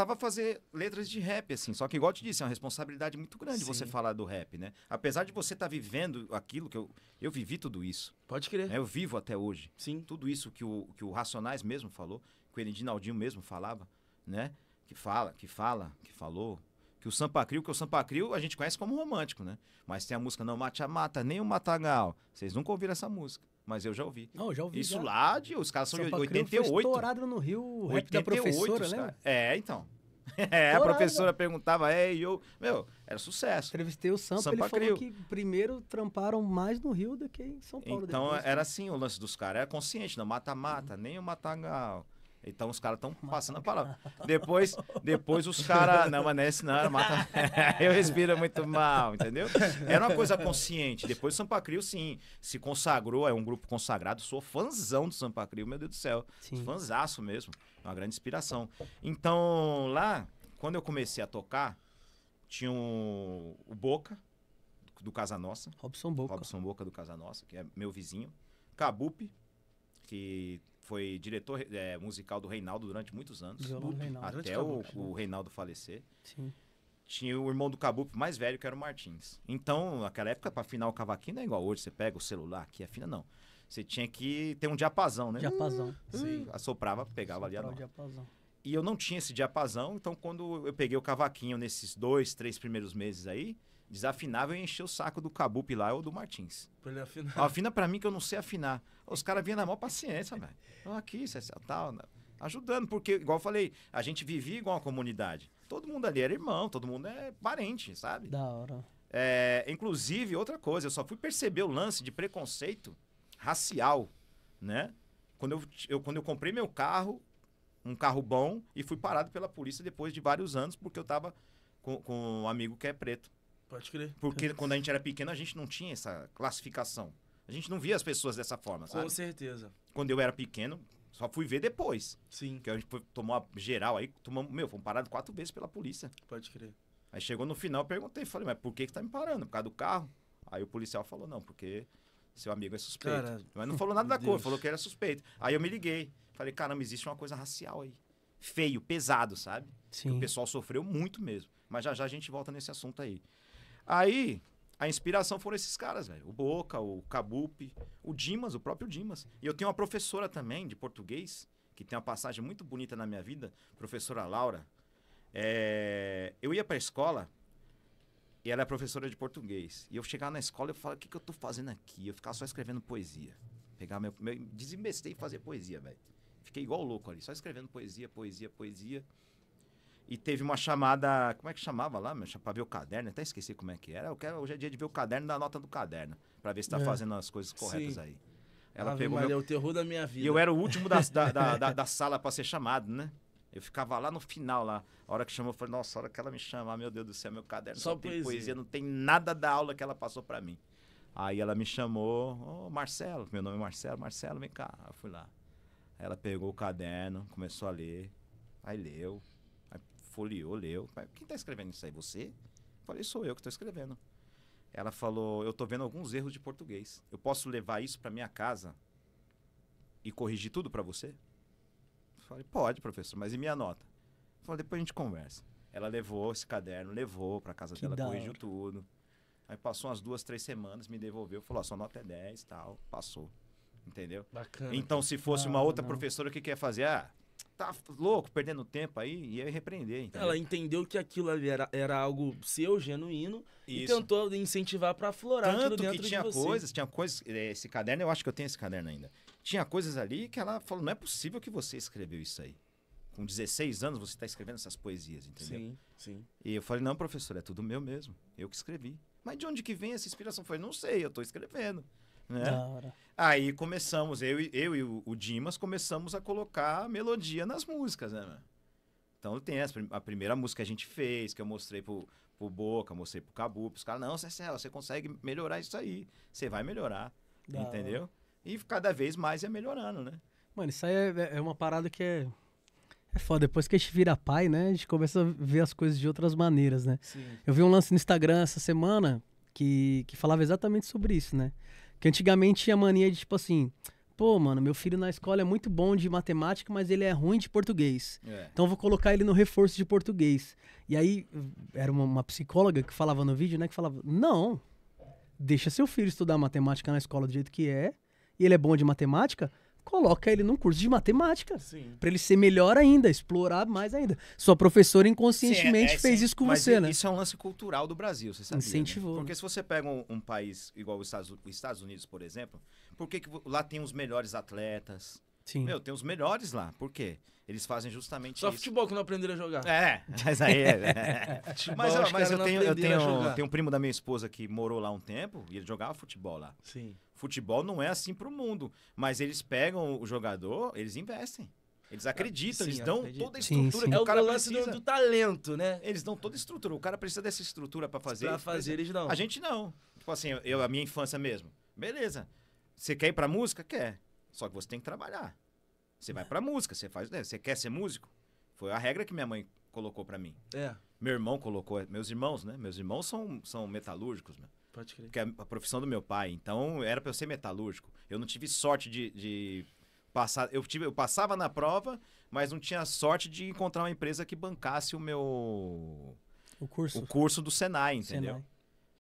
tava fazer letras de rap, assim. Só que, igual eu te disse, é uma responsabilidade muito grande Sim. você falar do rap, né? Apesar de você estar tá vivendo aquilo que eu. Eu vivi tudo isso. Pode crer. Né? Eu vivo até hoje. Sim. Tudo isso que o, que o Racionais mesmo falou, que o Edinaldinho mesmo falava, né? Que fala, que fala, que falou. Que o sampa crio que o sampa crio a gente conhece como romântico, né? Mas tem a música Não Mate a Mata, nem o Matagal. Vocês nunca ouviram essa música. Mas eu já ouvi. Não, já ouvi. Isso já. lá de. Os caras são de 88. Foi estourado no Rio, o 88, rap da professora, né? É, então. É, a professora perguntava, é, e eu. Meu, era sucesso. Entrevistei o Sampa, Sampa ele falou que primeiro tramparam mais no Rio do que em São Paulo. Então, depois, era né? assim o lance dos caras. Era consciente, não mata-mata, nem o matagal. Então os caras estão passando a palavra. Depois, depois os caras. Não, mas não é não. Mata... eu respiro muito mal, entendeu? Era uma coisa consciente. Depois o Sampa Crio, sim, se consagrou, é um grupo consagrado. Sou fãzão do Sampa Crio, meu Deus do céu. Sim. Fãzaço mesmo. Uma grande inspiração. Então, lá, quando eu comecei a tocar, tinha um... o Boca, do Casa Nossa. Robson Boca. Robson Boca do Casa Nossa, que é meu vizinho. Cabupe, que foi diretor é, musical do Reinaldo durante muitos anos. Violão, Reinaldo. Até o, o né? Reinaldo falecer. Sim tinha o irmão do Cabup mais velho, que era o Martins. Então, naquela época, para afinar o cavaquinho não é igual hoje, você pega o celular aqui, afina não. Você tinha que ter um diapasão, né? Diapasão. Hum, Sim. Assoprava, pegava ali a diapasão. E eu não tinha esse diapasão, então quando eu peguei o cavaquinho nesses dois, três primeiros meses aí, desafinava, e enchia o saco do Cabup lá ou do Martins. Pra ele afinar. Afina pra mim que eu não sei afinar. Os caras vinham na maior paciência, velho. Aqui, aqui, é é tal, né? ajudando, porque, igual eu falei, a gente vivia igual uma comunidade. Todo mundo ali era irmão, todo mundo é parente, sabe? Da hora. É, inclusive, outra coisa, eu só fui perceber o lance de preconceito racial, né? Quando eu, eu, quando eu comprei meu carro, um carro bom, e fui parado pela polícia depois de vários anos, porque eu tava com, com um amigo que é preto. Pode crer. Porque quando a gente era pequeno, a gente não tinha essa classificação. A gente não via as pessoas dessa forma, sabe? Com certeza. Quando eu era pequeno, só fui ver depois. Sim. Que a gente foi, tomou a geral aí, tomamos, meu, fomos parados quatro vezes pela polícia. Pode crer. Aí chegou no final, perguntei, falei, mas por que que tá me parando? Por causa do carro? Aí o policial falou, não, porque seu amigo é suspeito. Cara, mas não falou nada da cor, falou que era suspeito. Aí eu me liguei, falei, caramba, existe uma coisa racial aí. Feio, pesado, sabe? Sim. Que o pessoal sofreu muito mesmo. Mas já já a gente volta nesse assunto aí. Aí, a inspiração foram esses caras, velho. O Boca, o Cabupe, o Dimas, o próprio Dimas. E eu tenho uma professora também de português, que tem uma passagem muito bonita na minha vida, professora Laura. É... Eu ia pra escola e ela é professora de português. E eu chegava na escola e eu falava, o que, que eu tô fazendo aqui? Eu ficava só escrevendo poesia. pegava meu, meu... Desinvestei em fazer poesia, velho. Fiquei igual louco ali, só escrevendo poesia, poesia, poesia e teve uma chamada. Como é que chamava lá? Para ver o caderno, até esqueci como é que era. Eu quero, hoje é dia de ver o caderno da nota do caderno, para ver se está é. fazendo as coisas corretas Sim. aí. Ela Ave pegou. Maria, meu... É o terror da minha vida. E eu era o último da, da, da, da, da sala para ser chamado, né? Eu ficava lá no final, lá. A hora que chamou, eu falei, nossa, a hora que ela me chamar, ah, meu Deus do céu, meu caderno só, só tem poesia. poesia. não tem nada da aula que ela passou para mim. Aí ela me chamou, ô oh, Marcelo, meu nome é Marcelo, Marcelo, vem cá. Eu fui lá. Aí ela pegou o caderno, começou a ler, aí leu, folheou, leu. quem está escrevendo isso aí? Você? Eu falei, sou eu que estou escrevendo. Ela falou, eu estou vendo alguns erros de português. Eu posso levar isso para minha casa e corrigir tudo para você? Eu falei, pode, professor, mas e minha nota? Eu falei, depois a gente conversa. Ela levou esse caderno, levou para casa que dela, corrigiu tudo. Aí passou umas duas, três semanas, me devolveu, falou, ó, sua nota é 10 tal, passou. Entendeu? Bacana. Então, se fosse ah, uma outra não. professora, o que quer fazer? Ah, tá louco, perdendo tempo aí, ia repreender. Entendeu? Ela entendeu que aquilo ali era, era algo seu, genuíno, Isso. e tentou incentivar para aflorar Tanto que tinha coisas, tinha coisas, é, esse caderno, eu acho que eu tenho esse caderno ainda. Tinha coisas ali que ela falou, não é possível que você escreveu isso aí. Com 16 anos você está escrevendo essas poesias, entendeu? Sim, sim. E eu falei, não, professor, é tudo meu mesmo, eu que escrevi. Mas de onde que vem essa inspiração? Foi, não sei, eu estou escrevendo né? Da hora. Aí começamos, eu, eu e o, Dimas começamos a colocar melodia nas músicas, né, Então tem essa, a primeira música que a gente fez, que eu mostrei pro, pro Boca, mostrei pro Cabu, pros caras, não, Cecela, você consegue melhorar isso aí. Você vai melhorar. Da entendeu? Hora. E cada vez mais é melhorando, né? Mano, isso aí é, é, é uma parada que é. É foda, depois que a gente vira pai, né? A gente começa a ver as coisas de outras maneiras, né? Sim. Eu vi um lance no Instagram essa semana que, que falava exatamente sobre isso, né? Que antigamente tinha mania de tipo assim. Pô, mano, meu filho na escola é muito bom de matemática, mas ele é ruim de português. É. Então vou colocar ele no reforço de português. E aí, era uma, uma psicóloga que falava no vídeo, né? Que falava: Não, deixa seu filho estudar matemática na escola do jeito que é, e ele é bom de matemática, coloca ele num curso de matemática. para ele ser melhor ainda, explorar mais ainda. Sua professora inconscientemente sim, é, é, fez sim. isso com Mas você, né? Isso é um lance cultural do Brasil, você sabe? Né? Incentivou. Né? Porque se você pega um, um país igual os Estados, os Estados, Unidos, por exemplo, por que lá tem os melhores atletas? Sim. Meu, tem os melhores lá. Por quê? Eles fazem justamente Só isso. futebol que não aprenderam a jogar. É, mas aí é. Né? mas ó, mas eu, tenho, eu tenho, tenho um primo da minha esposa que morou lá um tempo e ele jogava futebol lá. Sim. Futebol não é assim pro mundo, mas eles pegam o jogador, eles investem. Eles ah, acreditam, sim, eles dão toda a estrutura sim, sim. que é o, cara lance precisa. Do, do, talento, né? Eles dão toda a estrutura. O cara precisa dessa estrutura para fazer. Para fazer, eles dão. A gente não. Tipo assim, eu, a minha infância mesmo. Beleza. Você quer ir pra música? Quer. Só que você tem que trabalhar. Você vai pra música, você faz. Né? Você quer ser músico? Foi a regra que minha mãe colocou para mim. É. Meu irmão colocou, meus irmãos, né? Meus irmãos são, são metalúrgicos, né? Pode crer. Que é a profissão do meu pai. Então, era para eu ser metalúrgico. Eu não tive sorte de, de passar. Eu, tive, eu passava na prova, mas não tinha sorte de encontrar uma empresa que bancasse o meu. O curso. O curso do Senai, entendeu? Senai.